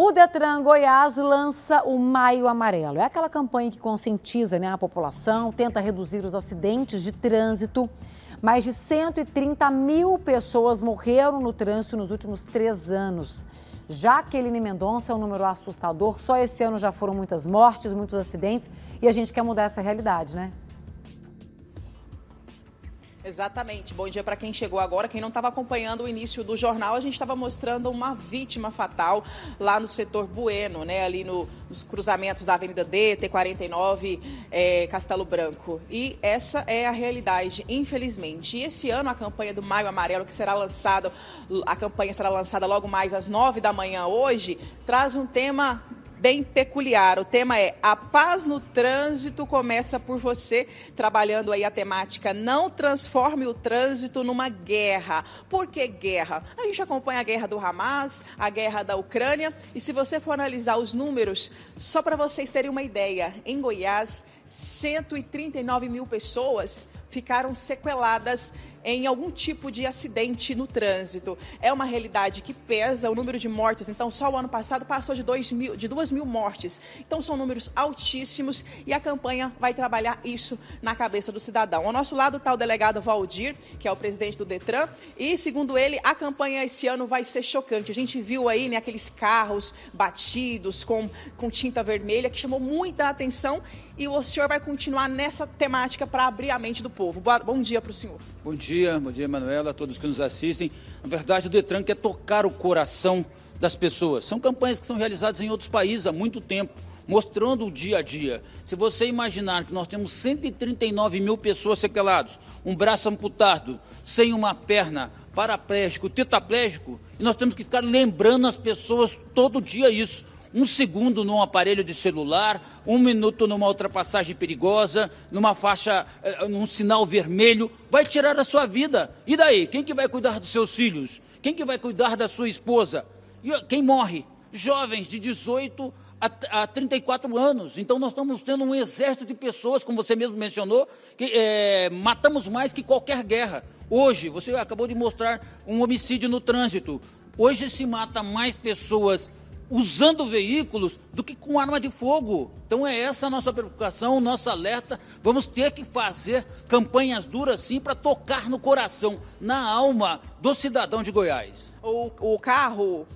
O Detran Goiás lança o Maio Amarelo. É aquela campanha que conscientiza né, a população, tenta reduzir os acidentes de trânsito. Mais de 130 mil pessoas morreram no trânsito nos últimos três anos. Jaqueline Mendonça é um número assustador. Só esse ano já foram muitas mortes, muitos acidentes e a gente quer mudar essa realidade, né? Exatamente. Bom dia para quem chegou agora. Quem não estava acompanhando o início do jornal, a gente estava mostrando uma vítima fatal lá no setor Bueno, né? Ali no, nos cruzamentos da Avenida D, T49, é, Castelo Branco. E essa é a realidade, infelizmente. E esse ano a campanha do Maio Amarelo, que será lançada, a campanha será lançada logo mais às nove da manhã hoje, traz um tema bem peculiar. O tema é A Paz no Trânsito Começa por Você, trabalhando aí a temática Não Transforme o Trânsito numa Guerra. Por que guerra? A gente acompanha a guerra do Hamas, a guerra da Ucrânia, e se você for analisar os números, só para vocês terem uma ideia, em Goiás, 139 mil pessoas ficaram sequeladas em algum tipo de acidente no trânsito. É uma realidade que pesa o número de mortes. Então, só o ano passado passou de, 2 mil, de duas mil mortes. Então, são números altíssimos e a campanha vai trabalhar isso na cabeça do cidadão. Ao nosso lado está o delegado Valdir, que é o presidente do Detran, e segundo ele, a campanha esse ano vai ser chocante. A gente viu aí né, aqueles carros batidos com, com tinta vermelha que chamou muita atenção e o senhor vai continuar nessa temática para abrir a mente do povo. Boa, bom dia para o senhor. Bom dia dia, bom dia, Manuela, a todos que nos assistem. Na verdade, o Detran quer tocar o coração das pessoas. São campanhas que são realizadas em outros países há muito tempo, mostrando o dia a dia. Se você imaginar que nós temos 139 mil pessoas sequeladas, um braço amputado, sem uma perna, paraplégico, tetraplégico, e nós temos que ficar lembrando as pessoas todo dia isso um segundo num aparelho de celular, um minuto numa ultrapassagem perigosa, numa faixa, eh, num sinal vermelho, vai tirar a sua vida. E daí? Quem que vai cuidar dos seus filhos? Quem que vai cuidar da sua esposa? E quem morre? Jovens de 18 a, 34 anos. Então nós estamos tendo um exército de pessoas, como você mesmo mencionou, que é, matamos mais que qualquer guerra. Hoje, você acabou de mostrar um homicídio no trânsito. Hoje se mata mais pessoas usando veículos do que com arma de fogo. Então é essa a nossa preocupação, o nosso alerta. Vamos ter que fazer campanhas duras sim para tocar no coração, na alma do cidadão de Goiás. O, o carro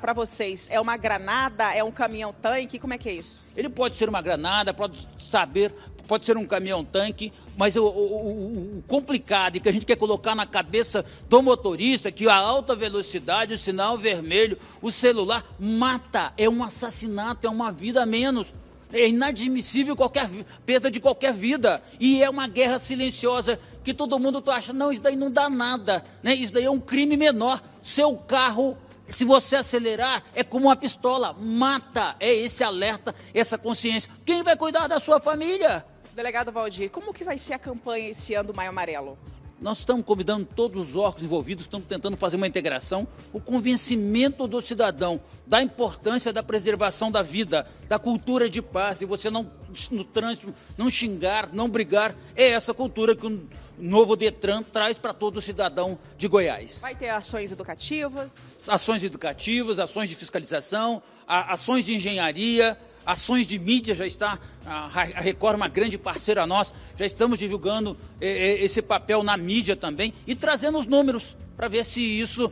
para vocês é uma granada, é um caminhão tanque, como é que é isso? Ele pode ser uma granada, pode saber pode ser um caminhão-tanque, mas o, o, o, complicado e que a gente quer colocar na cabeça do motorista é que a alta velocidade, o sinal vermelho, o celular mata, é um assassinato, é uma vida a menos. É inadmissível qualquer perda de qualquer vida. E é uma guerra silenciosa que todo mundo tá acha, não, isso daí não dá nada, né? Isso daí é um crime menor. Seu carro se você acelerar, é como uma pistola, mata. É esse alerta, essa consciência. Quem vai cuidar da sua família? Delegado Valdir, como que vai ser a campanha esse ano do Maio Amarelo? Nós estamos convidando todos os órgãos envolvidos, estamos tentando fazer uma integração, o convencimento do cidadão da importância da preservação da vida, da cultura de paz, e você não no trânsito, não xingar, não brigar. É essa cultura que o novo Detran traz para todo cidadão de Goiás. Vai ter ações educativas? Ações educativas, ações de fiscalização, ações de engenharia, ações de mídia já está, a Record, é uma grande parceira nossa, já estamos divulgando é, é, esse papel na mídia também e trazendo os números para ver se isso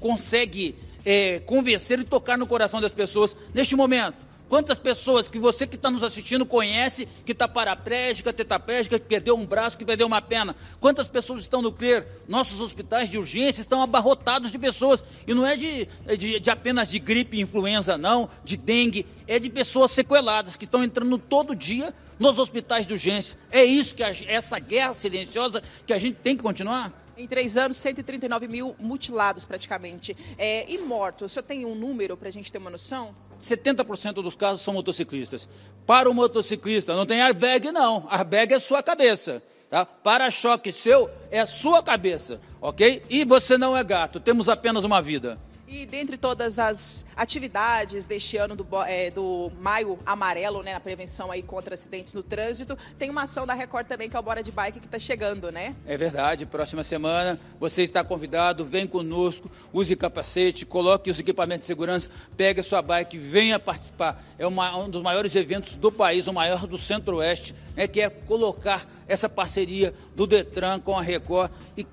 consegue convencer e tocar no coração das pessoas neste momento Quantas pessoas que você que está nos assistindo conhece que está paraplégica, tetraplégica, que perdeu um braço, que perdeu uma perna? Quantas pessoas estão no CRER? Nossos hospitais de urgência estão abarrotados de pessoas. E não é de, é de, de apenas de gripe, e influenza, não, de dengue. É de pessoas sequeladas que estão entrando todo dia nos hospitais de urgência. É isso que a, essa guerra silenciosa que a gente tem que continuar? Em três anos, 139 mil mutilados praticamente. É, e mortos, o senhor tem um número para a gente ter uma noção? 70% dos casos são motociclistas. Para o motociclista, não tem airbag, não. Airbag é sua cabeça. Tá? Para-choque seu é sua cabeça, ok? E você não é gato, temos apenas uma vida. E dentre todas as atividades deste ano do, é, do Maio Amarelo, né, na prevenção aí contra acidentes no trânsito, tem uma ação da Record também, que é o Bora de Bike, que está chegando, né? É verdade. Próxima semana você está convidado, vem conosco, use capacete, coloque os equipamentos de segurança, pegue a sua bike, venha participar. É uma, um dos maiores eventos do país, o maior do Centro-Oeste, né, que é colocar essa parceria do Detran com a Record e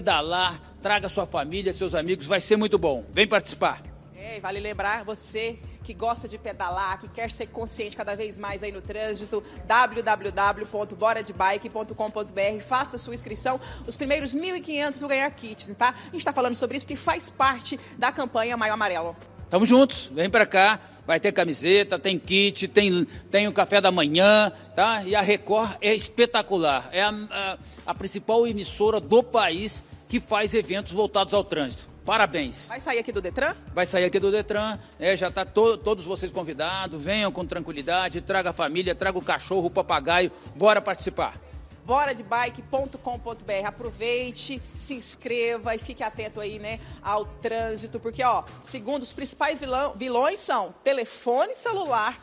pedalar, traga sua família, seus amigos, vai ser muito bom. Vem participar. É, vale lembrar você que gosta de pedalar, que quer ser consciente cada vez mais aí no trânsito, www.boradebike.com.br, faça sua inscrição. Os primeiros 1.500 vão ganhar kits, tá? A gente está falando sobre isso porque faz parte da campanha Maio Amarelo. Estamos juntos, vem para cá, vai ter camiseta, tem kit, tem, tem o café da manhã, tá? E a Record é espetacular, é a, a, a principal emissora do país que faz eventos voltados ao trânsito. Parabéns. Vai sair aqui do Detran? Vai sair aqui do Detran. É, já está to todos vocês convidados. Venham com tranquilidade, traga a família, traga o cachorro, o papagaio. Bora participar boradebike.com.br. Aproveite, se inscreva e fique atento aí, né, ao trânsito, porque ó, segundo os principais vilão, vilões são telefone celular,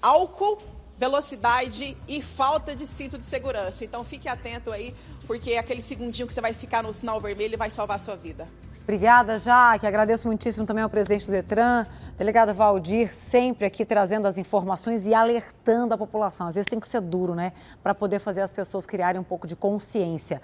álcool, velocidade e falta de cinto de segurança. Então fique atento aí, porque aquele segundinho que você vai ficar no sinal vermelho vai salvar a sua vida. Obrigada, Jaque. Agradeço muitíssimo também ao presidente do Detran, Delegado Valdir, sempre aqui trazendo as informações e alertando a população. Às vezes tem que ser duro, né? Para poder fazer as pessoas criarem um pouco de consciência.